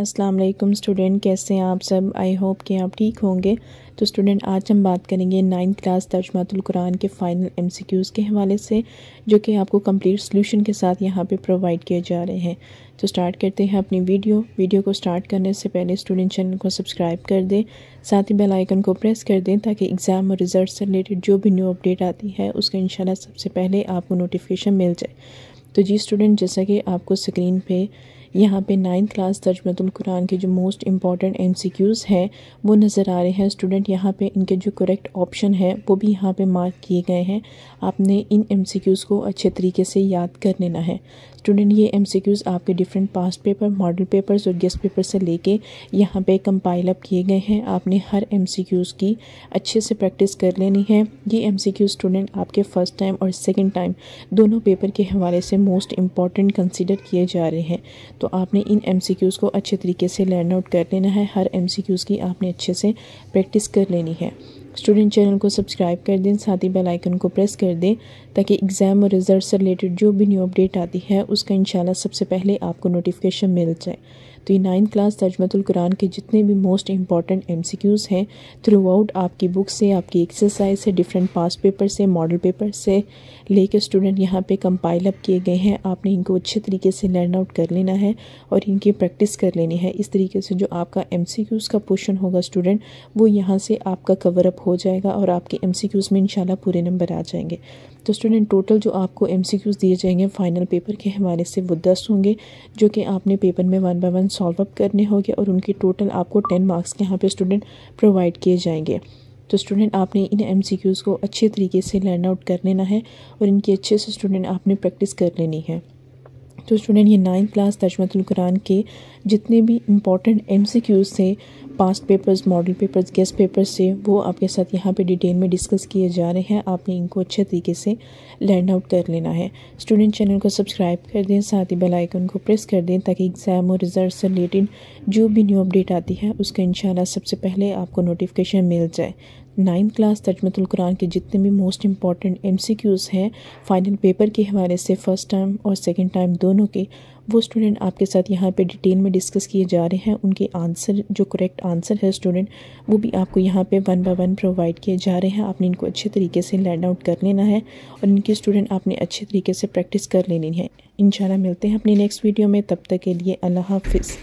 अस्सलाम वालेकुम स्टूडेंट कैसे हैं आप सब आई होप कि आप ठीक होंगे तो स्टूडेंट आज हम बात करेंगे नाइन्थ क्लास तर्जमातुल कुरान के फ़ाइनल एमसीक्यूज़ के हवाले से जो कि आपको कंप्लीट सॉल्यूशन के साथ यहाँ पे प्रोवाइड किए जा रहे हैं तो स्टार्ट करते हैं अपनी वीडियो वीडियो को स्टार्ट करने से पहले स्टूडेंट चैनल को सब्सक्राइब कर दें साथ ही बेल आइकन को प्रेस कर दें ताकि एग्ज़ाम और रिज़ल्ट से रिलेटेड जो भी न्यू अपडेट आती है उसका इंशाल्लाह सबसे पहले आपको नोटिफिकेशन मिल जाए तो जी स्टूडेंट जैसा कि आपको स्क्रीन पे यहाँ पे नाइन्थ क्लास तर्जमतुल कुरान के जो मोस्ट सी एमसीक्यूज़ हैं वो नज़र आ रहे हैं स्टूडेंट यहाँ पे इनके जो करेक्ट ऑप्शन है वो भी यहाँ पे मार्क किए गए हैं आपने इन एमसीक्यूज़ को अच्छे तरीके से याद कर लेना है स्टूडेंट ये एमसीक्यूज़ आपके different past paper model papers और गेस्ट पेपर से लेके यहाँ पे कंपाइल अप किए गए हैं आपने हर एमसीक्यूज़ की अच्छे से प्रैक्टिस कर लेनी है ये एमसीक्यू स्टूडेंट आपके फ़र्स्ट टाइम और सेकेंड टाइम दोनों पेपर के हवाले से मोस्ट इम्पॉर्टेंट कंसिडर किए जा रहे हैं तो आपने इन एम को अच्छे तरीके से लर्न आउट कर लेना है हर एम की आपने अच्छे से प्रैक्टिस कर लेनी है स्टूडेंट चैनल को सब्सक्राइब कर दें साथ ही बेल आइकन को प्रेस कर दें ताकि एग्ज़ाम और रिज़ल्ट से रिलेटेड जो भी न्यू अपडेट आती है उसका इंशाल्लाह सबसे पहले आपको नोटिफिकेशन मिल जाए तो ये नाइन्थ क्लास तर्जमतुल कुरान के जितने भी मोस्ट इंपॉर्टेंट एमसीक्यूज़ हैं थ्रू आउट आपकी बुक से आपकी एक्सरसाइज से डिफरेंट पास पेपर से मॉडल पेपर से लेके स्टूडेंट यहाँ पे कंपाइल अप किए गए हैं आपने इनको अच्छे तरीके से लर्न आउट कर लेना है और इनकी प्रैक्टिस कर लेनी है इस तरीके से जो आपका एम का पोर्शन होगा स्टूडेंट वो यहाँ से आपका कवर अप हो जाएगा और आपके एम में इन पूरे नंबर आ जाएंगे तो स्टूडेंट टोटल जो आपको एम दिए जाएंगे फाइनल पेपर के हवाले से वो दस होंगे जो कि आपने पेपर में one by one solve up करने होंगे और उनके टोटल आपको टेन मार्क्स के यहाँ पे स्टूडेंट प्रोवाइड किए जाएंगे तो स्टूडेंट आपने इन एम को अच्छे तरीके से लर्न आउट कर लेना है और इनकी अच्छे से स्टूडेंट आपने प्रैक्टिस कर लेनी है तो स्टूडेंट ये नाइन्थ क्लास तजमतुल कुरान के जितने भी इम्पॉर्टेंट एम सी क्यूज़ थे past papers model papers guess papers से वो आपके साथ यहाँ पे डिटेल में डिस्कस किए जा रहे हैं आपने इनको अच्छे तरीके से लैंड आउट कर लेना है स्टूडेंट चैनल को सब्सक्राइब कर दें साथ ही बेल आइकन को प्रेस कर दें ताकि एग्ज़ाम और रिजल्ट से रिलेटेड जो भी न्यू अपडेट आती है उसका इंशाल्लाह सबसे पहले आपको नोटिफिकेशन मिल जाए नाइन्थ क्लास तर्जमतुल्कुरान के जितने भी मोस्ट इंपॉर्टेंट एम हैं फाइनल पेपर के हवाले से फ़र्स्ट टाइम और सेकेंड टाइम दोनों के वो स्टूडेंट आपके साथ यहाँ पे डिटेल में डिस्कस किए जा रहे हैं उनके आंसर जो करेक्ट आंसर है स्टूडेंट वो भी आपको यहाँ पे वन बाय वन प्रोवाइड किए जा रहे हैं आपने इनको अच्छे तरीके से लैंड आउट कर लेना है और इनके स्टूडेंट आपने अच्छे तरीके से प्रैक्टिस कर लेनी है इन मिलते हैं अपनी नेक्स्ट वीडियो में तब तक के लिए अल्लाह हाफिज़